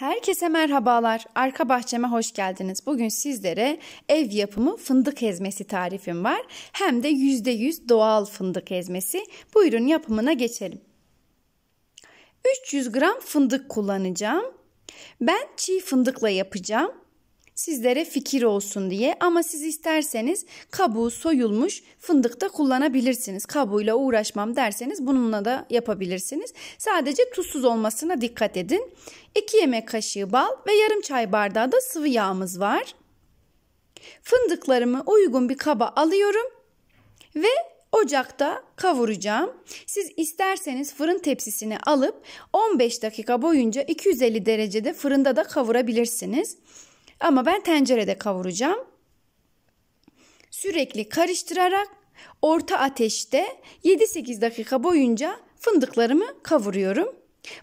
Herkese merhabalar. Arka bahçeme hoş geldiniz. Bugün sizlere ev yapımı fındık ezmesi tarifim var. Hem de %100 doğal fındık ezmesi. Buyurun yapımına geçelim. 300 gram fındık kullanacağım. Ben çiğ fındıkla yapacağım sizlere fikir olsun diye ama siz isterseniz kabuğu soyulmuş fındık da kullanabilirsiniz. Kabuğuyla uğraşmam derseniz bununla da yapabilirsiniz. Sadece tuzsuz olmasına dikkat edin. 2 yemek kaşığı bal ve yarım çay bardağı da sıvı yağımız var. Fındıklarımı uygun bir kaba alıyorum ve ocakta kavuracağım. Siz isterseniz fırın tepsisini alıp 15 dakika boyunca 250 derecede fırında da kavurabilirsiniz. Ama ben tencerede kavuracağım. Sürekli karıştırarak orta ateşte 7-8 dakika boyunca fındıklarımı kavuruyorum.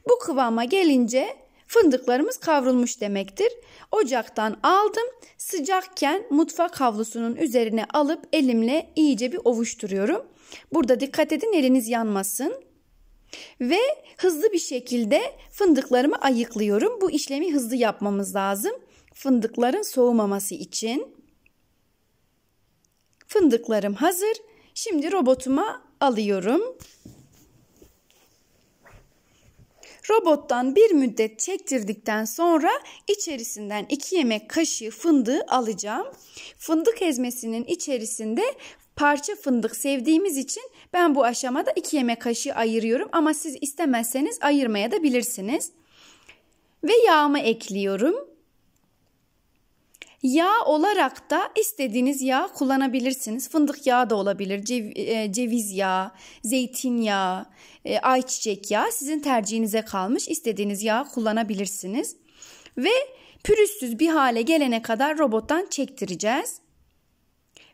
Bu kıvama gelince fındıklarımız kavrulmuş demektir. Ocaktan aldım. Sıcakken mutfak havlusunun üzerine alıp elimle iyice bir ovuşturuyorum. Burada dikkat edin eliniz yanmasın. Ve hızlı bir şekilde fındıklarımı ayıklıyorum. Bu işlemi hızlı yapmamız lazım fındıkların soğumaması için. Fındıklarım hazır. Şimdi robotuma alıyorum. Robottan bir müddet çektirdikten sonra içerisinden 2 yemek kaşığı fındığı alacağım. Fındık ezmesinin içerisinde parça fındık sevdiğimiz için ben bu aşamada 2 yemek kaşığı ayırıyorum ama siz istemezseniz ayırmaya da bilirsiniz. Ve yağımı ekliyorum. Yağ olarak da istediğiniz yağ kullanabilirsiniz. Fındık yağı da olabilir, e, ceviz yağı, zeytinyağı, e, ayçiçek yağı sizin tercihinize kalmış. İstediğiniz yağ kullanabilirsiniz. Ve pürüzsüz bir hale gelene kadar robottan çektireceğiz.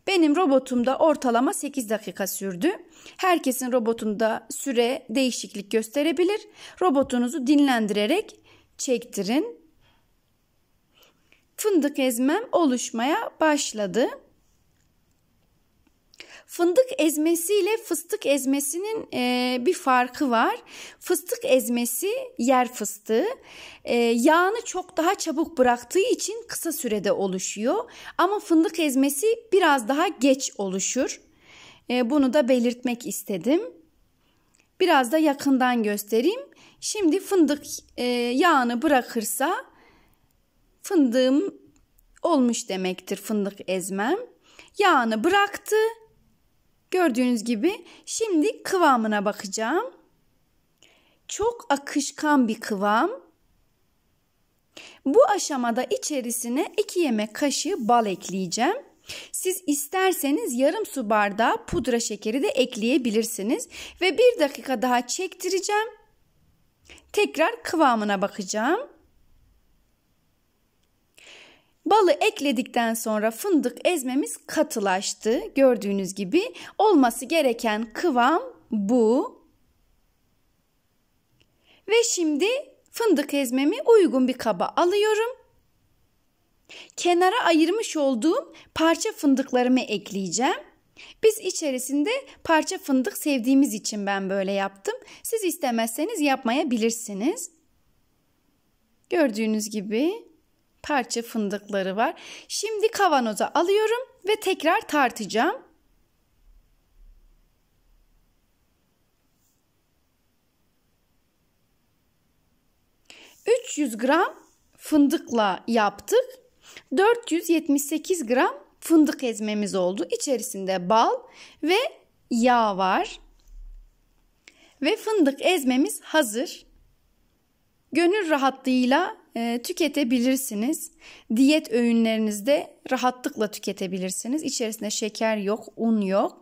Benim robotumda ortalama 8 dakika sürdü. Herkesin robotunda süre değişiklik gösterebilir. Robotunuzu dinlendirerek çektirin fındık ezmem oluşmaya başladı. Fındık ezmesi ile fıstık ezmesinin e, bir farkı var. Fıstık ezmesi yer fıstığı e, yağını çok daha çabuk bıraktığı için kısa sürede oluşuyor. Ama fındık ezmesi biraz daha geç oluşur. E, bunu da belirtmek istedim. Biraz da yakından göstereyim. Şimdi fındık e, yağını bırakırsa Fındığım olmuş demektir fındık ezmem. Yağını bıraktı. Gördüğünüz gibi şimdi kıvamına bakacağım. Çok akışkan bir kıvam. Bu aşamada içerisine 2 yemek kaşığı bal ekleyeceğim. Siz isterseniz yarım su bardağı pudra şekeri de ekleyebilirsiniz ve bir dakika daha çektireceğim. Tekrar kıvamına bakacağım. Balı ekledikten sonra fındık ezmemiz katılaştı. Gördüğünüz gibi olması gereken kıvam bu. Ve şimdi fındık ezmemi uygun bir kaba alıyorum. Kenara ayırmış olduğum parça fındıklarımı ekleyeceğim. Biz içerisinde parça fındık sevdiğimiz için ben böyle yaptım. Siz istemezseniz yapmayabilirsiniz. Gördüğünüz gibi parça fındıkları var. Şimdi kavanoza alıyorum ve tekrar tartacağım. ...300 gram fındıkla yaptık. 478 gram fındık ezmemiz oldu. İçerisinde bal ve yağ var. Ve fındık ezmemiz hazır gönül rahatlığıyla e, tüketebilirsiniz. Diyet öğünlerinizde rahatlıkla tüketebilirsiniz. İçerisinde şeker yok, un yok.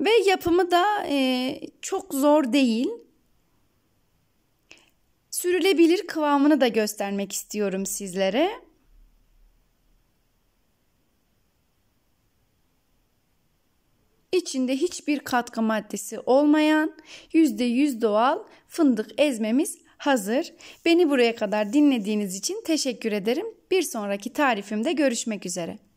Ve yapımı da e, çok zor değil. Sürülebilir kıvamını da göstermek istiyorum sizlere. İçinde hiçbir katkı maddesi olmayan %100 doğal fındık ezmemiz hazır. Beni buraya kadar dinlediğiniz için teşekkür ederim. Bir sonraki tarifimde görüşmek üzere.